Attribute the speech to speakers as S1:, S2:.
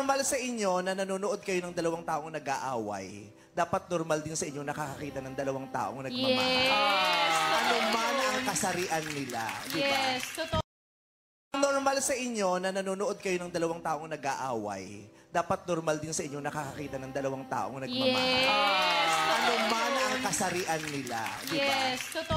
S1: normal sa inyo na nanonood kayo ng dalawang taong nag-aaway, dapat normal din sa inyo nakakakita ng dalawang taong nagmamahal. Yes! Ah, ano man ang kasarian nila, di ba? Yes, totoo. Normal sa inyo na nanonood kayo ng dalawang taong nag-aaway, dapat normal din sa inyo nakakakita ng dalawang taong nagmamahal. Yes! Ah, ano man ang kasarian nila, di ba? Yes,
S2: totoo.